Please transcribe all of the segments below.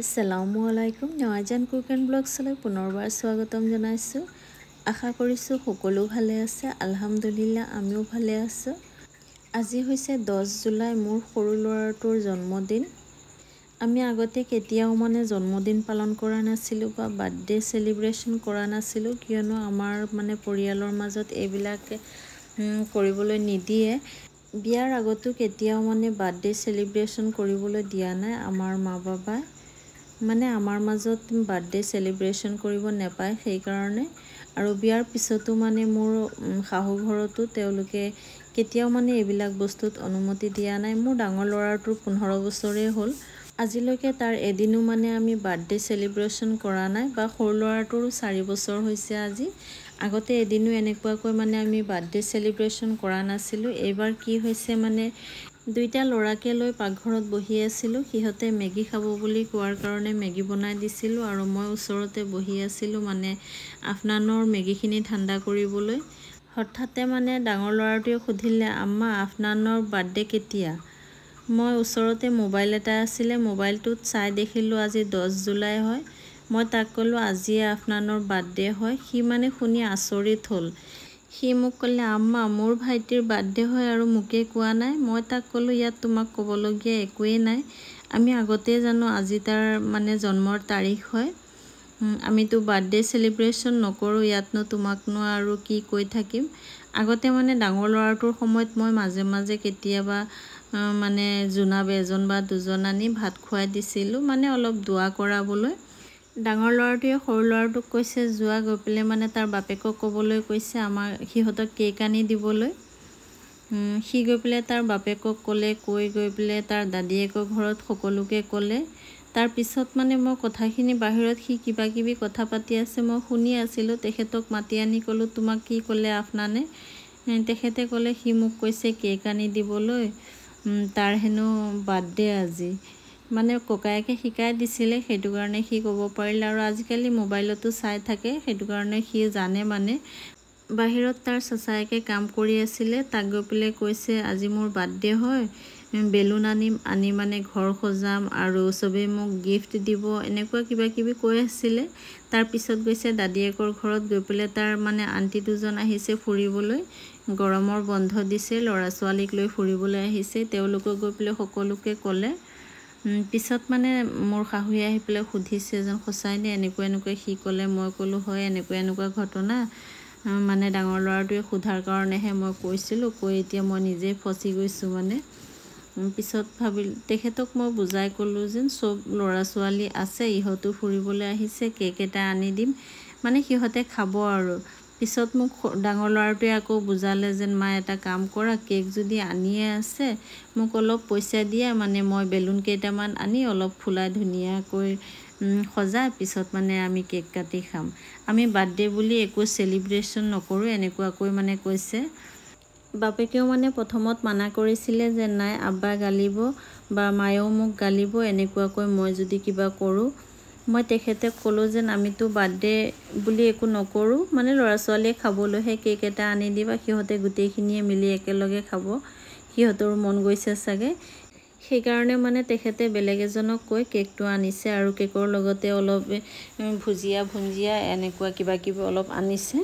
আসসালামু আলাইকুম নয়াজান কুকেন এণ্ড ব্লগছলৈ পুনৰবাৰ স্বাগতম জনাইছোঁ আশা কৰিছোঁ সকলো ভালে আছে আলহামদুলিল্লাহ আমিও ভালে আছোঁ আজি হৈছে দহ জুলাই মোৰ সৰু ল'ৰাটোৰ জন্মদিন আমি আগতে কেতিয়াও মানে জন্মদিন পালন কৰা নাছিলোঁ বা বাৰ্থডে চেলিব্ৰেশ্যন কৰা নাছিলোঁ কিয়নো আমাৰ মানে পৰিয়ালৰ মাজত এইবিলাক কৰিবলৈ নিদিয়ে বিয়াৰ আগতো কেতিয়াও মানে বাৰ্থডে চেলিব্ৰেশ্যন কৰিবলৈ দিয়া নাই আমাৰ মা বাবা মানে আমাৰ মাজত বাৰ্থডে চেলিব্ৰেশ্যন কৰিব নাপায় সেইকাৰণে আৰু বিয়াৰ পিছতো মানে মোৰ শাহুঘৰতো তেওঁলোকে কেতিয়াও মানে এইবিলাক বস্তুত অনুমতি দিয়া নাই মোৰ ডাঙৰ ল'ৰাটোৰ পোন্ধৰ বছৰেই হ'ল আজিলৈকে তাৰ এদিনো মানে আমি বাৰ্থডে চেলিব্ৰেশ্যন কৰা নাই বা সৰু ল'ৰাটোৰো চাৰি বছৰ হৈছে আজি আগতে এদিনো এনেকুৱাকৈ মানে আমি বাৰ্থডে চেলিব্ৰেশ্যন কৰা নাছিলোঁ এইবাৰ কি হৈছে মানে দুইটা ল'ৰাকে লৈ পাকঘৰত বহি আছিলোঁ সিহঁতে মেগী খাব বুলি কোৱাৰ কাৰণে মেগী বনাই দিছিলোঁ আৰু মই ওচৰতে বহি আছিলোঁ মানে আফনানৰ মেগীখিনি ঠাণ্ডা কৰিবলৈ হঠাতে মানে ডাঙৰ ল'ৰাটোৱে সুধিলে আম্মা আফনানৰ বাৰ্থডে কেতিয়া মই ওচৰতে মোবাইল এটা আছিলে মোবাইলটোত চাই দেখিলোঁ আজি দহ জুলাই হয় মই তাক ক'লোঁ আজিয়ে আফনানৰ বাৰ্থডে হয় সি মানে শুনি আচৰিত হ'ল সি মোক ক'লে আম্মা মোৰ ভাইটিৰ বাৰ্থডে হয় আৰু মোকে কোৱা নাই মই তাক ক'লোঁ ইয়াত তোমাক ক'বলগীয়া একোৱেই নাই আমি আগতেই জানো আজি তাৰ মানে জন্মৰ তাৰিখ হয় আমিতো বাৰ্থডে চেলিব্ৰেশ্যন নকৰোঁ ইয়াতনো তোমাকনো আৰু কি কৈ থাকিম আগতে মানে ডাঙৰ ল'ৰাটোৰ সময়ত মই মাজে মাজে কেতিয়াবা মানে জোনাব এজন বা দুজন আনি ভাত খুৱাই দিছিলোঁ মানে অলপ দোৱা কৰাবলৈ ডাঙৰ ল'ৰাটোৱে সৰু ল'ৰাটোক কৈছে যোৱা গৈ পেলাই মানে তাৰ বাপেকক ক'বলৈ কৈছে আমাৰ সিহঁতক কেক আনি দিবলৈ সি গৈ পেলাই তাৰ বাপেকক ক'লে কৈ গৈ পেলাই তাৰ দাদীয়েকৰ ঘৰত সকলোকে ক'লে তাৰপিছত মানে মই কথাখিনি বাহিৰত সি কিবাকিবি কথা পাতি আছে মই শুনি আছিলোঁ তেখেতক মাতি আনি ক'লোঁ তোমাক কি ক'লে আপনানে তেখেতে ক'লে সি মোক কৈছে কেক আনি দিবলৈ তাৰ হেনো বাৰ্থডে আজি মানে ককায়েকে শিকাই দিছিলে সেইটো কাৰণে সি ক'ব পাৰিলে আৰু আজিকালি মোবাইলতো চাই থাকে সেইটো কাৰণে সি জানে মানে বাহিৰত তাৰ চচায়েকে কাম কৰি আছিলে তাক গৈ পেলাই কৈছে আজি মোৰ বাৰ্থডে হয় বেলুন আনিম আনি মানে ঘৰ সজাম আৰু চবেই মোক গিফ্ট দিব এনেকুৱা কিবাকিবি কৈ আছিলে তাৰপিছত গৈছে দাদীয়েকৰ ঘৰত গৈ পেলাই তাৰ মানে আণ্টি দুজন আহিছে ফুৰিবলৈ গৰমৰ বন্ধ দিছে ল'ৰা ছোৱালীক লৈ ফুৰিবলৈ আহিছে তেওঁলোকক গৈ পেলাই সকলোকে ক'লে পিছত মানে মোৰ শাহুৱে আহি পেলাই সুধিছে যেন সঁচাইনে এনেকুৱা এনেকুৱা সি ক'লে মই ক'লোঁ হয় এনেকুৱা এনেকুৱা ঘটনা মানে ডাঙৰ ল'ৰাটোৱে সোধাৰ কাৰণেহে মই কৈছিলোঁ কৈ এতিয়া মই নিজেই ফচি গৈছোঁ মানে পিছত ভাবি তেখেতক মই বুজাই ক'লোঁ যেন চব ল'ৰা ছোৱালী আছে ইহঁতো ফুৰিবলৈ আহিছে কেক এটা আনি দিম মানে সিহঁতে খাব আৰু পিছত মোক ডাঙৰ ল'ৰাটোৱে আকৌ বুজালে যেন মা এটা কাম কৰা কেক যদি আনিয়ে আছে মোক অলপ পইচা দিয়া মানে মই বেলুন কেইটামান আনি অলপ ফুলাই ধুনীয়াকৈ সজা পিছত মানে আমি কেক কাটি খাম আমি বাৰ্থডে বুলি একো চেলিব্ৰেশ্যন নকৰোঁ এনেকুৱাকৈ মানে কৈছে বাপেকেও মানে প্ৰথমত মানা কৰিছিলে যে নাই আব্বা গালিব বা মায়েও মোক গালিব এনেকুৱাকৈ মই যদি কিবা কৰোঁ মই তেখেতে ক'লোঁ যেন আমিতো বাৰ্থডে বুলি একো নকৰোঁ মানে ল'ৰা ছোৱালীয়ে খাবলৈহে কেক এটা আনি দিবা সিহঁতে গোটেইখিনিয়ে মিলি একেলগে খাব সিহঁতৰো মন গৈছে চাগে সেইকাৰণে মানে তেখেতে বেলেগ এজনক কৈ কেকটো আনিছে আৰু কেকৰ লগতে অলপ ভুজিয়া ভুঞ্জিয়া এনেকুৱা কিবা কিবি অলপ আনিছে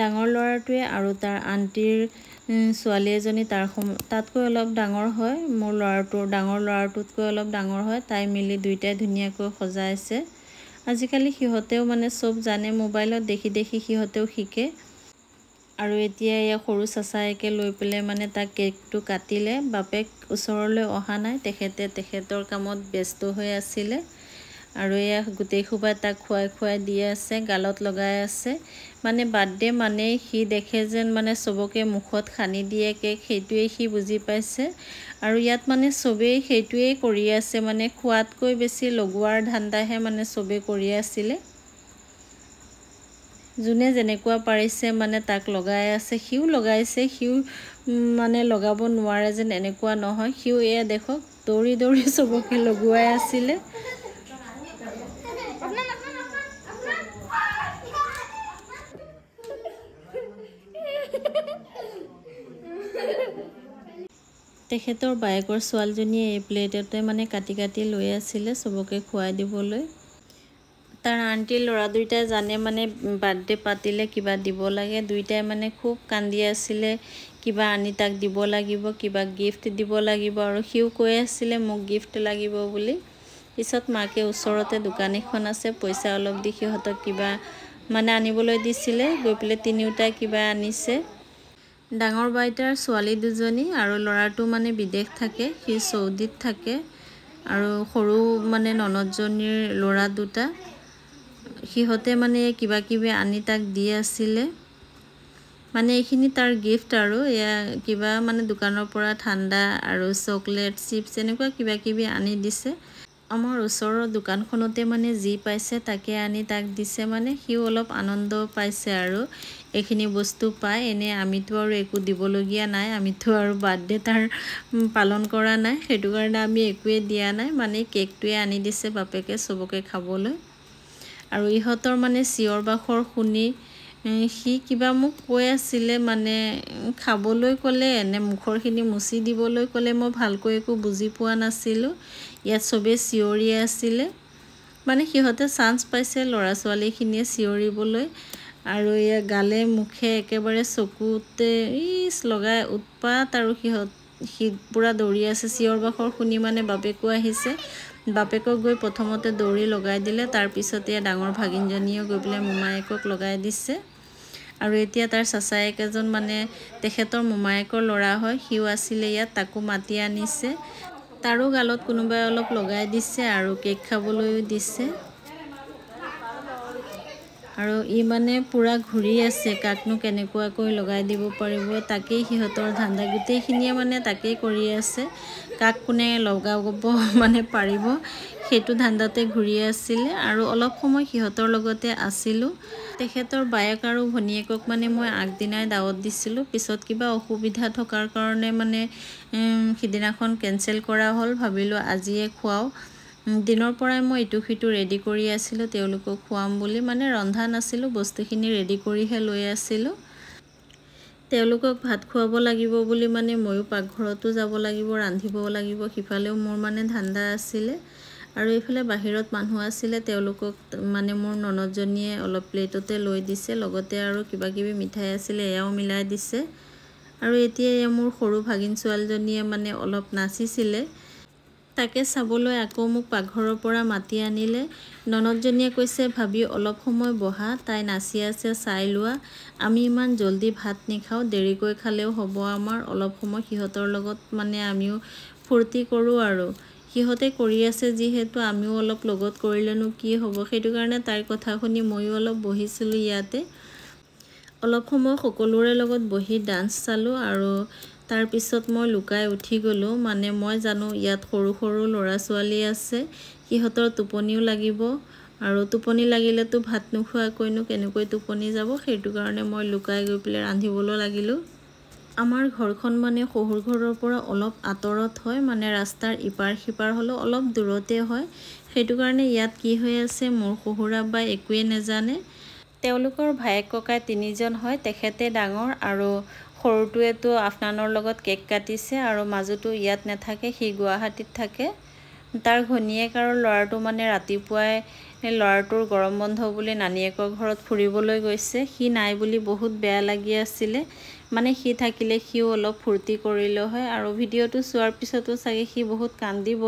ডাঙৰ ল'ৰাটোৱে আৰু তাৰ আণ্টিৰ ছোৱালী এজনী তাৰ সম তাতকৈ অলপ ডাঙৰ হয় মোৰ ল'ৰাটোৰ ডাঙৰ ল'ৰাটোতকৈ অলপ ডাঙৰ হয় তাই মিলি দুইটাই ধুনীয়াকৈ সজাই আছে আজিকালি সিহঁতেও মানে চব জানে মোবাইলত দেখি দেখি সিহঁতেও শিকে আৰু এতিয়া এই সৰু চাচায়েকে লৈ পেলাই মানে তাক কেকটো কাটিলে বাপেক ওচৰলৈ অহা নাই তেখেতে তেখেতৰ কামত ব্যস্ত হৈ আছিলে আৰু এয়া গোটেইসোপা তাক খুৱাই খুৱাই দি আছে গালত লগাই আছে মানে বাৰ্থডে মানেই সি দেখে যেন মানে চবকে মুখত খান্দি দিয়ে কেক সেইটোৱেই সি বুজি পাইছে আৰু ইয়াত মানে চবেই সেইটোৱেই কৰি আছে মানে খোৱাতকৈ বেছি লগোৱাৰ ধান্দাহে মানে চবেই কৰি আছিলে যোনে যেনেকুৱা পাৰিছে মানে তাক লগাই আছে সিও লগাইছে সিও মানে লগাব নোৱাৰে যেন এনেকুৱা নহয় সিও এয়া দেখক দৌৰি দৌৰি চবকে লগোৱাই আছিলে তেখেতৰ বায়েকৰ ছোৱালীজনীয়ে এই প্লেটতে মানে কাটি কাটি লৈ আছিলে চবকে খুৱাই দিবলৈ তাৰ আণ্টিৰ ল'ৰা দুইটাই জানে মানে বাৰ্থডে পাতিলে কিবা দিব লাগে দুইটাই মানে খুব কান্দি আছিলে কিবা আনি তাক দিব লাগিব কিবা গিফ্ট দিব লাগিব আৰু সিও কৈ আছিলে মোক গিফ্ট লাগিব বুলি পিছত মাকে ওচৰতে দোকান এখন আছে পইচা অলপ দি সিহঁতক কিবা মানে আনিবলৈ দিছিলে গৈ পেলাই তিনিওটাই কিবা আনিছে ডাঙৰ বাইটাৰ ছোৱালী দুজনী আৰু ল'ৰাটো মানে বিদেশ থাকে সি চৌদিত থাকে আৰু সৰু মানে ননদজনীৰ ল'ৰা দুটা সিহঁতে মানে কিবা কিবি আনি তাক দি আছিলে মানে এইখিনি তাৰ গিফ্ট আৰু এয়া কিবা মানে দোকানৰ পৰা ঠাণ্ডা আৰু চকলেট চিপছ এনেকুৱা কিবা কিবি আনি দিছে আমাৰ ওচৰৰ দোকানখনতে মানে যি পাইছে তাকে আনি তাক দিছে মানে সিও অলপ আনন্দ পাইছে আৰু এইখিনি বস্তু পায় এনেই আমিতো আৰু একো দিবলগীয়া নাই আমিতো আৰু বাৰ্থডে তাৰ পালন কৰা নাই সেইটো কাৰণে আমি একোৱে দিয়া নাই মানে কেকটোৱে আনি দিছে বাপেকে চবকে খাবলৈ আৰু ইহঁতৰ মানে চিঞৰ বাখৰ শুনি সি কিবা মোক কৈ আছিলে মানে খাবলৈ ক'লে এনে মুখৰখিনি মুচি দিবলৈ ক'লে মই ভালকৈ একো বুজি পোৱা নাছিলোঁ ইয়াত চবেই চিঞৰি আছিলে মানে সিহঁতে চান্স পাইছে ল'ৰা ছোৱালীখিনিয়ে চিঞৰিবলৈ আৰু ইয়াৰ গালে মুখে একেবাৰে চকুতে ইচ লগাই উৎপাত আৰু সিহঁত সি পূৰা দৌৰি আছে চিঞৰ বাখৰ শুনি মানে বাপেকো আহিছে বাপেকক গৈ প্ৰথমতে দৌৰি লগাই দিলে তাৰপিছত তাৰপিছতে ডাঙৰ ভাগিনজনীয়েও গৈ পেলাই মোমায়েকক লগাই দিছে আৰু এতিয়া তাৰ চাচায়েক এজন মানে তেখেতৰ মোমায়েকৰ ল'ৰা হয় সিও আছিলে ইয়াত তাকো মাতি আনিছে তাৰো গালত কোনোবাই অলপ লগাই দিছে আৰু কেক খাবলৈও দিছে আৰু ই মানে পুৰা ঘূৰি আছে কাকনো কেনেকুৱাকৈ লগাই দিব পাৰিব তাকেই সিহঁতৰ ধান্দা গোটেইখিনিয়ে মানে তাকেই কৰি আছে কাক কোনে লগাব মানে পাৰিব সেইটো ধান্দাতে ঘূৰি আছিলে আৰু অলপ সময় সিহঁতৰ লগতে আছিলোঁ তেখেতৰ বায়েক আৰু ভনীয়েকক মানে মই আগদিনাই ডাৱত দিছিলোঁ পিছত কিবা অসুবিধা থকাৰ কাৰণে মানে সিদিনাখন কেঞ্চেল কৰা হ'ল ভাবিলোঁ আজিয়ে খুৱাওঁ দিনৰ পৰাই মই ইটো সিটো ৰেডি কৰি আছিলোঁ তেওঁলোকক খুৱাম বুলি মানে ৰন্ধা নাছিলোঁ বস্তুখিনি ৰেডি কৰিহে লৈ আছিলোঁ তেওঁলোকক ভাত খুৱাব লাগিব বুলি মানে ময়ো পাকঘৰতো যাব লাগিব ৰান্ধিব লাগিব সিফালেও মোৰ মানে ধান্দা আছিলে আৰু এইফালে বাহিৰত মানুহ আছিলে তেওঁলোকক মানে মোৰ ননদজনীয়ে অলপ প্লেটতে লৈ দিছে লগতে আৰু কিবা কিবি মিঠাই আছিলে এয়াও মিলাই দিছে আৰু এতিয়া মোৰ সৰু ভাগিন ছোৱালীজনীয়ে মানে অলপ নাচিছিলে তাকে চাবলৈ আকৌ মোক পাকঘৰৰ পৰা মাতি আনিলে ননদজনীয়ে কৈছে ভাবি অলপ সময় বহা তাই নাচি আছে চাই লোৱা আমি ইমান জলদি ভাত নেখাওঁ দেৰিকৈ খালেও হ'ব আমাৰ অলপ সময় সিহঁতৰ লগত মানে আমিও ফূৰ্তি কৰোঁ আৰু সিহঁতে কৰি আছে যিহেতু আমিও অলপ লগত কৰিলেনো কি হ'ব সেইটো কাৰণে তাইৰ কথা শুনি ময়ো অলপ বহিছিলোঁ ইয়াতে অলপ সময় সকলোৰে লগত বহি ডান্স চালোঁ আৰু তাৰপিছত মই লুকাই উঠি গ'লোঁ মানে মই জানো ইয়াত সৰু সৰু ল'ৰা ছোৱালী আছে সিহঁতৰ টোপনিও লাগিব আৰু টোপনি লাগিলেতো ভাত নোখোৱাকৈনো কেনেকৈ টোপনি যাব সেইটো কাৰণে মই লুকাই গৈ পেলাই ৰান্ধিবলৈ লাগিলোঁ আমাৰ ঘৰখন মানে শহুৰ ঘৰৰ পৰা অলপ আঁতৰত হয় মানে ৰাস্তাৰ ইপাৰ সিপাৰ হ'লেও অলপ দূৰতে হয় সেইটো কাৰণে ইয়াত কি হৈ আছে মোৰ শহুৰা বা একোৱেই নেজানে তেওঁলোকৰ ভায়েক ককাই তিনিজন হয় তেখেতে ডাঙৰ আৰু সৰুটোৱেতো আফনানৰ লগত কেক কাটিছে আৰু মাজুটো ইয়াত নাথাকে সি গুৱাহাটীত থাকে তাৰ ঘনীয়েক আৰু ল'ৰাটো মানে ৰাতিপুৱাই ল'ৰাটোৰ গৰম বন্ধ বুলি নানীয়েকৰ ঘৰত ফুৰিবলৈ গৈছে সি নাই বুলি বহুত বেয়া লাগি আছিলে মানে সি থাকিলে সিও অলপ ফূৰ্তি কৰিলেও হয় আৰু ভিডিঅ'টো চোৱাৰ পিছতো চাগে সি বহুত কান্দিব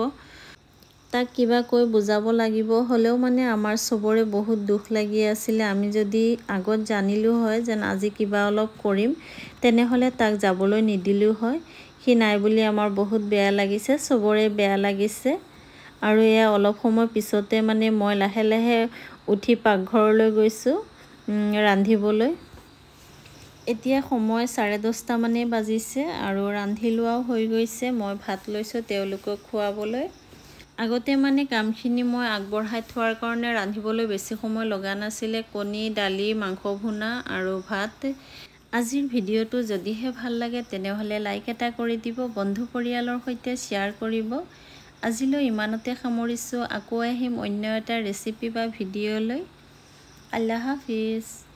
তাক কিবা কৈ বুজাব লাগিব হ'লেও মানে আমাৰ চবৰে বহুত দুখ লাগি আছিলে আমি যদি আগত জানিলোঁ হয় যেন আজি কিবা অলপ কৰিম তেনেহ'লে তাক যাবলৈ নিদিলোঁ হয় সি নাই বুলি আমাৰ বহুত বেয়া লাগিছে চবৰে বেয়া লাগিছে আৰু এয়া অলপ সময় পিছতে মানে মই লাহে লাহে উঠি পাকঘৰলৈ গৈছোঁ ৰান্ধিবলৈ এতিয়া সময় চাৰে দহটামানেই বাজিছে আৰু ৰান্ধি লোৱাও হৈ গৈছে মই ভাত লৈছোঁ তেওঁলোকক খোৱাবলৈ আগতে মানে কামখিনি মই আগবঢ়াই থোৱাৰ কাৰণে ৰান্ধিবলৈ বেছি সময় লগা নাছিলে কণী দালি মাংস ভুনা আৰু ভাত আজিৰ ভিডিঅ'টো যদিহে ভাল লাগে তেনেহ'লে লাইক এটা কৰি দিব বন্ধু পৰিয়ালৰ সৈতে শ্বেয়াৰ কৰিব আজিলৈ ইমানতে সামৰিছোঁ আকৌ আহিম অন্য এটা ৰেচিপি বা ভিডিঅ'লৈ আল্লাহ হাফিজ